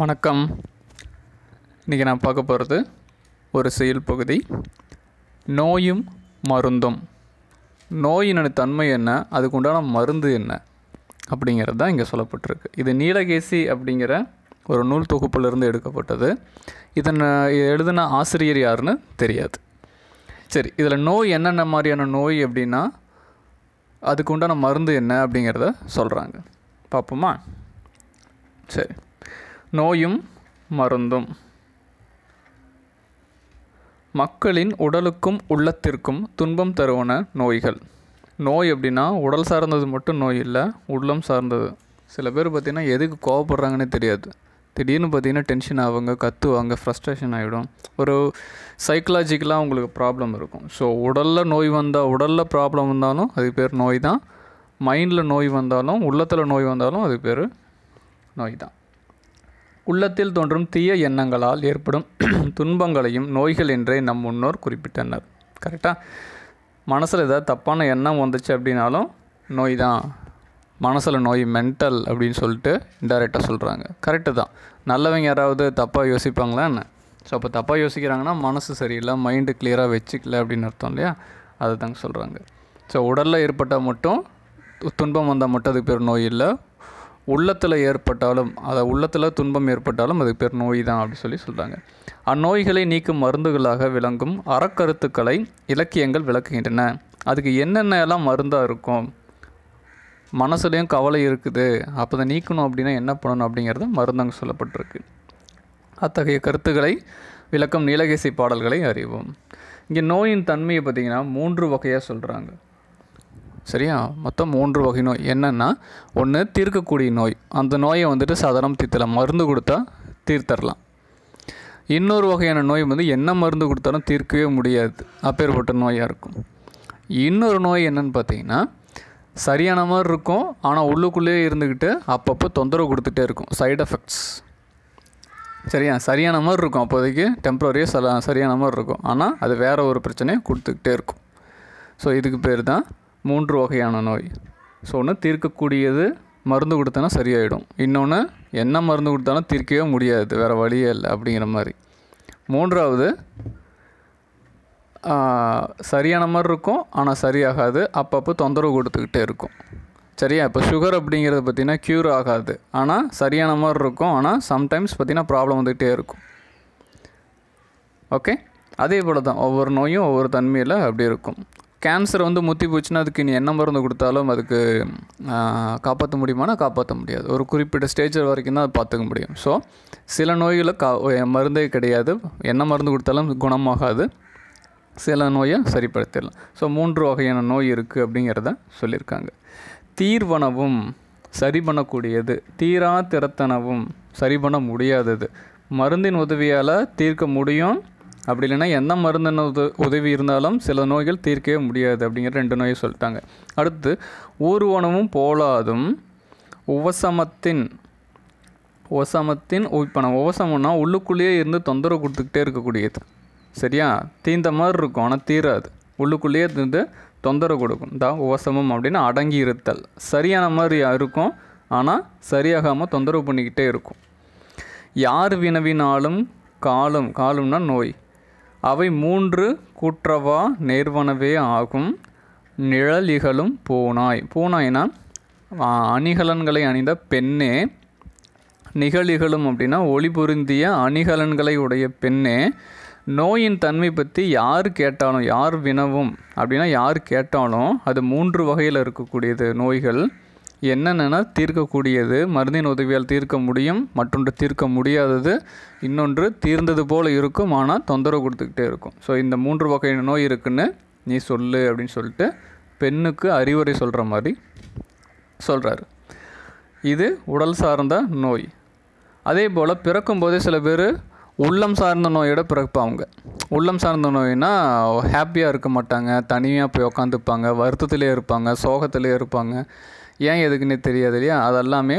வணக்கம் இன்றைக்கி நான் பார்க்க போகிறது ஒரு செயல் பகுதி நோயும் மருந்தும் நோயினுடைய தன்மை என்ன அதுக்கு உண்டான மருந்து என்ன அப்படிங்கிறது தான் இங்கே சொல்லப்பட்டிருக்கு இது நீலகேசி அப்படிங்கிற ஒரு நூல் தொகுப்பிலிருந்து எடுக்கப்பட்டது இதனை எழுதின ஆசிரியர் யாருன்னு தெரியாது சரி இதில் நோய் என்னென்ன மாதிரியான நோய் அப்படின்னா அதுக்கு உண்டான மருந்து என்ன அப்படிங்கிறத சொல்கிறாங்க பார்ப்போமா சரி நோயும் மருந்தும் மக்களின் உடலுக்கும் உள்ளத்திற்கும் துன்பம் தருவன நோய்கள் நோய் அப்படின்னா உடல் சார்ந்தது மட்டும் நோய் இல்லை உள்ளம் சார்ந்தது சில பேர் பார்த்திங்கன்னா எதுக்கு கோவப்படுறாங்கன்னே தெரியாது திடீர்னு பார்த்திங்கன்னா டென்ஷன் ஆவாங்க கத்துவாங்க ஃப்ரஸ்ட்ரேஷன் ஆகிடும் ஒரு சைக்கலாஜிக்கலாக அவங்களுக்கு ப்ராப்ளம் இருக்கும் ஸோ உடலில் நோய் வந்தால் உடலில் ப்ராப்ளம் வந்தாலும் அது பேர் நோய் தான் மைண்டில் நோய் வந்தாலும் உள்ளத்தில் நோய் வந்தாலும் அது பேர் நோய் தான் உள்ளத்தில் தோன்றும் தீய எண்ணங்களால் ஏற்படும் துன்பங்களையும் நோய்கள் என்றே நம் முன்னோர் குறிப்பிட்டனர் கரெக்டாக மனசில் ஏதாவது தப்பான எண்ணம் வந்துச்சு அப்படின்னாலும் நோய் தான் மனசில் நோய் மென்டல் அப்படின்னு சொல்லிட்டு இன்டெரக்டாக சொல்கிறாங்க கரெக்டு தான் நல்லவங்க யாராவது தப்பாக யோசிப்பாங்களா என்ன ஸோ அப்போ தப்பாக யோசிக்கிறாங்கன்னா மனசு சரியில்லை மைண்டு கிளியராக வச்சுக்கல அப்படின்னு அர்த்தம் இல்லையா அதை தாங்க சொல்கிறாங்க ஸோ உடலில் ஏற்பட்டால் மட்டும் துன்பம் வந்தால் மட்டும் அதுக்கு பேர் நோய் இல்லை உள்ளத்தில் ஏற்பட்டாலும் அதை உள்ளத்தில் துன்பம் ஏற்பட்டாலும் அது பேர் நோய் தான் அப்படின்னு சொல்லி சொல்கிறாங்க அந்நோய்களை நீக்கும் மருந்துகளாக விளங்கும் அறக்கருத்துக்களை இலக்கியங்கள் விளக்குகின்றன அதுக்கு என்னென்ன எல்லாம் மருந்தாக இருக்கும் மனசுலேயும் கவலை இருக்குது அப்போ அதை நீக்கணும் அப்படின்னா என்ன பண்ணணும் அப்படிங்கிறது மருந்தங்க சொல்லப்பட்டிருக்கு அத்தகைய கருத்துக்களை விளக்கும் நீலகேசி பாடல்களை அறிவோம் இங்கே நோயின் தன்மையை பார்த்திங்கன்னா மூன்று வகையாக சொல்கிறாங்க சரியா மொத்தம் மூன்று வகை நோய் என்னென்னா ஒன்று தீர்க்கக்கூடிய நோய் அந்த நோயை வந்துட்டு சாதாரணம் தீர்த்தலாம் மருந்து கொடுத்தா தீர்த்தரலாம் இன்னொரு வகையான நோய் வந்து என்ன மருந்து கொடுத்தாலும் தீர்க்கவே முடியாது அப்பேற்பட்ட நோயாக இருக்கும் இன்னொரு நோய் என்னன்னு பார்த்தீங்கன்னா சரியான மாதிரி இருக்கும் ஆனால் உள்ளுக்குள்ளேயே இருந்துக்கிட்டு அப்பப்போ தொந்தரவு கொடுத்துட்டே இருக்கும் சைடு எஃபெக்ட்ஸ் சரியா சரியான மாதிரி இருக்கும் அப்போதைக்கு டெம்பரரியாக சரியான மாதிரி இருக்கும் ஆனால் அது வேறு ஒரு பிரச்சனையை கொடுத்துக்கிட்டே இருக்கும் ஸோ இதுக்கு பேர் தான் மூன்று வகையான நோய் ஸோ ஒன்று தீர்க்கக்கூடியது மருந்து கொடுத்தனா சரியாயிடும் இன்னொன்று என்ன மருந்து கொடுத்தாலும் தீர்க்கவே முடியாது வேறு வழியே இல்லை அப்படிங்கிற மாதிரி மூன்றாவது சரியான மாதிரி இருக்கும் ஆனால் சரியாகாது அப்பப்போ தொந்தரவு கொடுத்துக்கிட்டே இருக்கும் சரியா இப்போ சுகர் அப்படிங்கிறது பார்த்திங்கன்னா க்யூர் ஆகாது ஆனால் சரியான மாதிரி இருக்கும் ஆனால் சம்டைம்ஸ் பார்த்திங்கன்னா ப்ராப்ளம் வந்துக்கிட்டே இருக்கும் ஓகே அதே போல் தான் ஒவ்வொரு நோயும் ஒவ்வொரு தன்மையில் அப்படி இருக்கும் கேன்சர் வந்து முத்தி போச்சுன்னா அதுக்கு நீ என்ன மருந்து கொடுத்தாலும் அதுக்கு காப்பாற்ற முடியுமானா காப்பாற்ற முடியாது ஒரு குறிப்பிட்ட ஸ்டேஜ் வரைக்கும் தான் அது பார்த்துக்க முடியும் ஸோ சில நோய்களை கா மருந்தே கிடையாது என்ன மருந்து கொடுத்தாலும் குணமாகாது சில நோயை சரிப்படுத்திடலாம் ஸோ மூன்று வகையான நோய் இருக்குது அப்படிங்கிறத சொல்லியிருக்காங்க தீர்வனவும் சரி பண்ணக்கூடியது தீரா திறத்தனவும் சரி பண்ண முடியாதது மருந்தின் உதவியால் தீர்க்க முடியும் அப்படி இல்லைன்னா என்ன மருந்துன்னு உத உதவி இருந்தாலும் சில நோய்கள் தீர்க்கவே முடியாது அப்படிங்கிற ரெண்டு நோயை சொல்லிட்டாங்க அடுத்து ஊர்வனமும் போலாதும் உவசமத்தின் உவசமத்தின் உயிப்பணம் உவசமம்னா உள்ளுக்குள்ளேயே இருந்து தொந்தரவு கொடுத்துக்கிட்டே இருக்கக்கூடியது சரியா தீந்த மாதிரி இருக்கும் ஆனால் தீராது உள்ளுக்குள்ளேயே இருந்து தொந்தரவு கொடுக்கும் தான் உவசமம் அப்படின்னு அடங்கி இருத்தல் சரியான மாதிரி இருக்கும் ஆனால் சரியாகாமல் தொந்தரவு பண்ணிக்கிட்டே இருக்கும் யார் வினவினாலும் காலம் காலம்னா நோய் அவை மூன்று கூற்றவா நேர்வனவே ஆகும் நிழலிகளும் பூனாய் பூனாய்னா அணிகலன்களை அணிந்த பெண்ணே நிகழிகளும் அப்படின்னா ஒளி பொருந்திய அணிகலன்களை உடைய பெண்ணே நோயின் தன்மை பற்றி யார் கேட்டாலும் யார் வினவும் அப்படின்னா யார் கேட்டாலும் அது மூன்று வகையில் இருக்கக்கூடியது நோய்கள் என்னென்னா தீர்க்கக்கூடியது மருந்தின் உதவியால் தீர்க்க முடியும் மற்றொன்று தீர்க்க முடியாதது இன்னொன்று தீர்ந்தது போல் இருக்கும் ஆனால் தொந்தரவு கொடுத்துக்கிட்டே இருக்கும் ஸோ இந்த மூன்று வகையான நோய் இருக்குன்னு நீ சொல்லு அப்படின்னு சொல்லிட்டு பெண்ணுக்கு அறிவுரை சொல்கிற மாதிரி சொல்கிறாரு இது உடல் சார்ந்த நோய் அதே போல் பிறக்கும் போதே சில பேர் உள்ளம் சார்ந்த நோயோட பிறப்பாங்க உள்ளம் சார்ந்த நோய்னா ஹாப்பியாக இருக்க மாட்டாங்க தனியாக போய் உக்காந்துப்பாங்க வருத்தத்திலே இருப்பாங்க சோகத்திலே இருப்பாங்க ஏன் எதுக்குன்னு தெரியாது இல்லையா அதெல்லாமே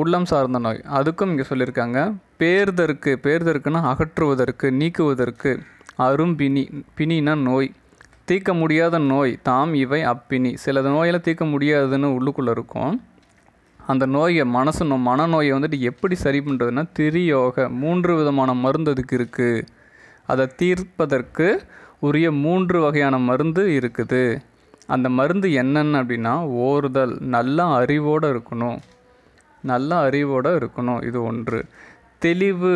உள்ளம் சார்ந்த நோய் அதுக்கும் இங்கே சொல்லியிருக்காங்க பேர்தற்கு பேர்தற்குன்னா அகற்றுவதற்கு நீக்குவதற்கு அரும்பிணி பிணினா நோய் தீர்க்க முடியாத நோய் தாம் இவை அப்பிணி சில நோயில் தீர்க்க முடியாதுன்னு உள்ளுக்குள்ளே இருக்கும் அந்த நோயை மனசு நோ மனநோயை வந்துட்டு எப்படி சரி பண்ணுறதுன்னா திரியோக மூன்று விதமான மருந்து அதுக்கு இருக்குது அதை தீர்ப்பதற்கு உரிய மூன்று வகையான மருந்து இருக்குது அந்த மருந்து என்னென்னு அப்படின்னா ஓறுதல் நல்ல அறிவோடு இருக்கணும் நல்ல அறிவோடு இருக்கணும் இது ஒன்று தெளிவு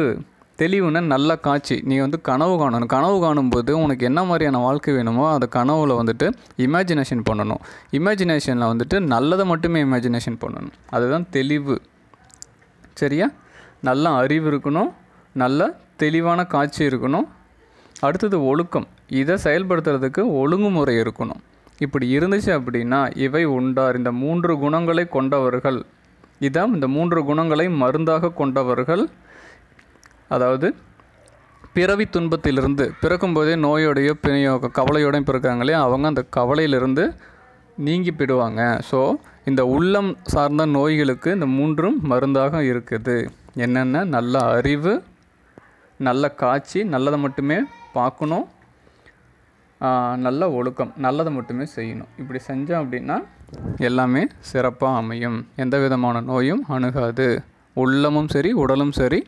தெளிவுன்னா நல்ல காட்சி நீ வந்து கனவு காணணும் கனவு காணும்போது உனக்கு என்ன மாதிரியான வாழ்க்கை வேணுமோ அந்த கனவுல வந்துட்டு இமேஜினேஷன் பண்ணணும் இமேஜினேஷனில் வந்துட்டு நல்லதை மட்டுமே இமேஜினேஷன் பண்ணணும் அதுதான் தெளிவு சரியா நல்ல அறிவு இருக்கணும் நல்ல தெளிவான காட்சி இருக்கணும் அடுத்தது ஒழுக்கம் இதை செயல்படுத்துறதுக்கு ஒழுங்குமுறை இருக்கணும் இப்படி இருந்துச்சு அப்படின்னா இவை உண்டார் இந்த மூன்று குணங்களை கொண்டவர்கள் இதான் இந்த மூன்று குணங்களை மருந்தாக கொண்டவர்கள் அதாவது பிறவி துன்பத்திலிருந்து பிறக்கும்போதே நோயோடையோ பிணையோ கவலையோடையும் பிறக்காங்களே அவங்க அந்த கவலையிலிருந்து நீங்கி போயிடுவாங்க ஸோ இந்த உள்ளம் சார்ந்த நோய்களுக்கு இந்த மூன்றும் மருந்தாக இருக்குது என்னென்ன நல்ல அறிவு நல்ல காட்சி நல்லதை மட்டுமே பார்க்கணும் நல்ல ஒழுக்கம் நல்லதை மட்டுமே செய்யணும் இப்படி செஞ்சோம் அப்படின்னா எல்லாமே சிறப்பாக அமையும் எந்த விதமான நோயும் அணுகாது உள்ளமும் சரி உடலும் சரி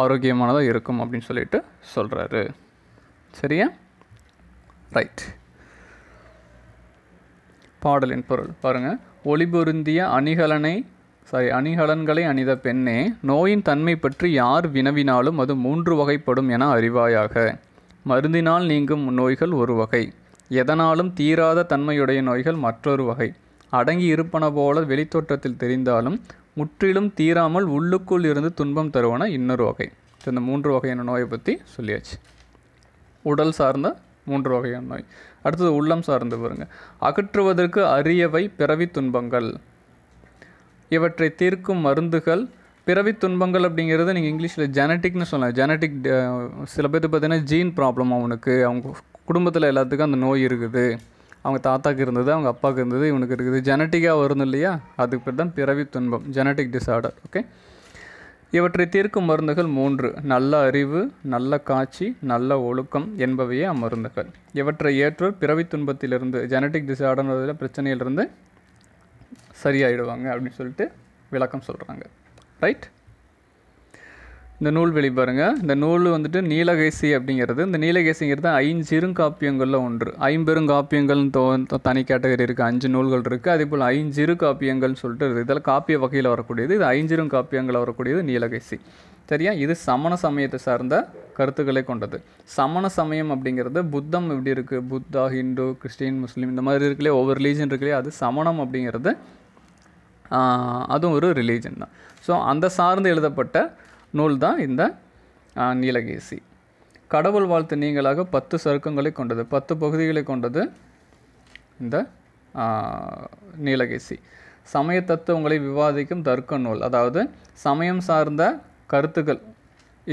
ஆரோக்கியமானதாக இருக்கும் அப்படின்னு சொல்லிட்டு சொல்கிறாரு சரியா ரைட் பாடலின் பொருள் பாருங்கள் ஒளிபொருந்திய அணிகலனை சாரி அணிகலன்களை அணித பெண்ணே நோயின் தன்மை பற்றி யார் வினவினாலும் அது மூன்று வகைப்படும் என அறிவாயாக மருந்தினால் நீங்கும் நோய்கள் ஒரு வகை எதனாலும் தீராத தன்மையுடைய நோய்கள் மற்றொரு வகை அடங்கி இருப்பன போல வெளித்தோற்றத்தில் தெரிந்தாலும் முற்றிலும் தீராமல் உள்ளுக்குள் இருந்து துன்பம் தருவன இன்னொரு வகை இந்த மூன்று வகையான நோயை பற்றி சொல்லியாச்சு உடல் சார்ந்த மூன்று வகையான நோய் அடுத்தது உள்ளம் சார்ந்து பாருங்க அகற்றுவதற்கு அரியவை பிறவி துன்பங்கள் இவற்றை தீர்க்கும் மருந்துகள் பிறவி துன்பங்கள் அப்படிங்கிறத நீங்கள் இங்கிலீஷில் ஜெனட்டிக்னு சொல்லலாம் ஜெனட்டிக் சில பேர்த்து பார்த்தீங்கன்னா ஜீன் ப்ராப்ளம் அவனுக்கு அவங்க குடும்பத்தில் எல்லாத்துக்கும் அந்த நோய் இருக்குது அவங்க தாத்தாக்கு இருந்தது அவங்க அப்பாவுக்கு இருந்தது இவனுக்கு இருக்குது ஜெனட்டிக்காக வரும் இல்லையா அதுக்கு பேர் தான் பிறவி துன்பம் ஜெனட்டிக் டிஸார்டர் ஓகே இவற்றை தீர்க்கும் மருந்துகள் மூன்று நல்ல அறிவு நல்ல காட்சி நல்ல ஒழுக்கம் என்பவையே அம்மருந்துகள் இவற்றை ஏற்றோர் பிறவி துன்பத்திலிருந்து ஜெனட்டிக் டிசார்டர்ன்றதில் பிரச்சனையிலிருந்து சரியாயிடுவாங்க அப்படின்னு சொல்லிட்டு விளக்கம் சொல்கிறாங்க ரைட் இந்த நூல் வெளி பாருங்கள் இந்த நூல் வந்துட்டு நீலகேசி அப்படிங்கிறது இந்த நீலகேசிங்கிறது ஐஞ்சிருங்காப்பியங்களில் ஒன்று ஐம்பெருங்காப்பியங்கள்னு தோ தனி கேட்டகரி இருக்குது அஞ்சு நூல்கள் இருக்குது அதே போல் ஐஞ்சிறு காப்பியங்கள்னு சொல்லிட்டு இருக்குது இதில் காப்பிய வகையில் வரக்கூடியது இது ஐஞ்சிருங்காப்பியங்களில் வரக்கூடியது நீலகேசி சரியா இது சமண சமயத்தை சார்ந்த கருத்துக்களை கொண்டது சமண சமயம் அப்படிங்கிறது புத்தம் எப்படி இருக்குது புத்தா ஹிந்து கிறிஸ்டின் முஸ்லீம் இந்த மாதிரி இருக்குல்லையே ஒவ்வொரு ரிலீஜன் இருக்குல்லையே அது சமணம் அப்படிங்கிறது அதுவும் ஒரு ரிலீஜன் தான் ஸோ அந்த சார்ந்து எழுதப்பட்ட நூல் தான் இந்த நீலகேசி கடவுள் வாழ்த்து நீங்களாக பத்து சருக்கங்களை கொண்டது பத்து பகுதிகளை கொண்டது இந்த நீலகேசி சமய தத்துவங்களை விவாதிக்கும் தர்க்க நூல் அதாவது சமயம் சார்ந்த கருத்துக்கள்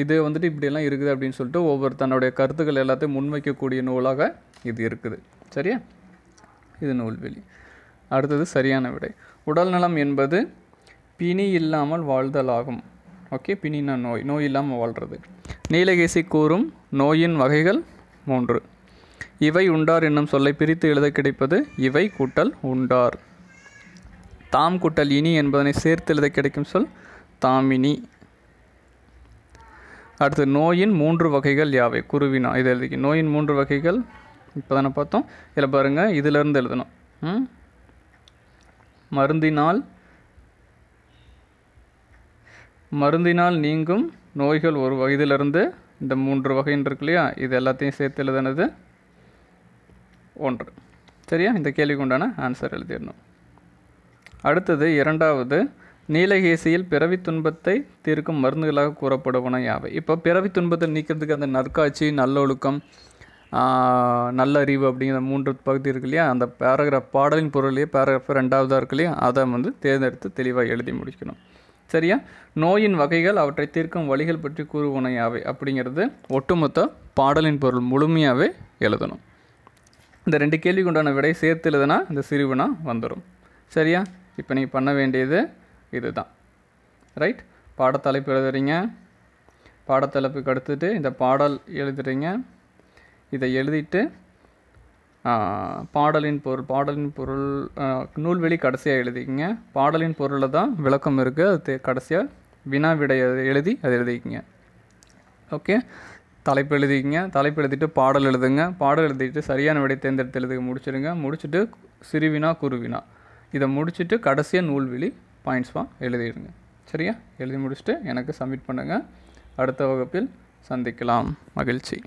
இது வந்துட்டு இப்படியெல்லாம் இருக்குது அப்படின்னு சொல்லிட்டு ஒவ்வொரு தன்னுடைய கருத்துக்கள் எல்லாத்தையும் முன்வைக்கக்கூடிய நூலாக இது இருக்குது சரியா இது நூல்வெளி அடுத்தது சரியான விடை உடல் நலம் என்பது பிணி இல்லாமல் வாழ்தலாகும் ஓகே பிணினா நோய் நோய் இல்லாமல் வாழ்கிறது நீலகேசி கூறும் நோயின் வகைகள் மூன்று இவை உண்டார் என்னும் சொல்லை பிரித்து எழுத கிடைப்பது இவை கூட்டல் உண்டார் தாம் கூட்டல் இனி என்பதனை சேர்த்து எழுத கிடைக்கும் சொல் தாமினி அடுத்து நோயின் மூன்று வகைகள் யாவை குருவினா இதை எழுதிக்கு நோயின் மூன்று வகைகள் இப்போ தானே பார்த்தோம் இதில் பாருங்கள் இதிலேருந்து எழுதணும் மருந்தினால் மருந்தினால் நீங்கும் நோய்கள் ஒரு வயதிலிருந்து இந்த மூன்று வகைன்னு இருக்கு இல்லையா இது எல்லாத்தையும் சேர்த்து எழுதுனது ஒன்று சரியா இந்த கேள்விக்கு உண்டான ஆன்சர் எழுதிடணும் அடுத்தது இரண்டாவது நீலகேசியில் பிறவி துன்பத்தை தீர்க்கும் மருந்துகளாக கூறப்படுவன யாவை இப்போ பிறவி துன்பத்தை நீக்கிறதுக்கு அந்த நற்காட்சி நல்லொழுக்கம் நல்ல அறிவு அப்படிங்கிற மூன்று பகுதி இருக்கு இல்லையா அந்த பேராகிராஃப் பாடலின் பொருளையே பேராகிராஃப் ரெண்டாவதாக இருக்கு இல்லையா அதை வந்து தேர்ந்தெடுத்து தெளிவாக எழுதி முடிக்கணும் சரியா நோயின் வகைகள் அவற்றை தீர்க்கும் வழிகள் பற்றி கூறுவனையாவை அப்படிங்கிறது ஒட்டுமொத்த பாடலின் பொருள் முழுமையாகவே எழுதணும் இந்த ரெண்டு கேள்வி உண்டான விடை சேர்த்து எழுதுனா இந்த சிறுவனாக வந்துடும் சரியா இப்போ நீங்கள் பண்ண வேண்டியது இதுதான் ரைட் பாடத்தலைப்பு எழுதுறீங்க பாடத்தலைப்புக்கு அடுத்துட்டு இந்த பாடல் எழுதுறீங்க இதை எழுதிட்டு பாடலின் பொருள் பாடலின் பொருள் நூல்வெளி கடைசியாக எழுதிக்கிங்க பாடலின் பொருளில் தான் விளக்கம் இருக்குது அது கடைசியாக வினா விடை எழுதி அதை எழுதிக்கிங்க ஓகே தலைப்பு எழுதிக்கிங்க தலைப்பு எழுதிட்டு பாடல் எழுதுங்க பாடல் எழுதிட்டு சரியான விடை தேர்ந்தெடுத்து எழுதுங்க முடிச்சிடுங்க முடிச்சுட்டு சிறுவினா குருவினா இதை முடிச்சுட்டு கடைசியாக நூல்வெளி பாயிண்ட்ஸ்வாக எழுதிடுங்க சரியா எழுதி முடிச்சுட்டு எனக்கு சப்மிட் பண்ணுங்கள் அடுத்த வகுப்பில் சந்திக்கலாம் மகிழ்ச்சி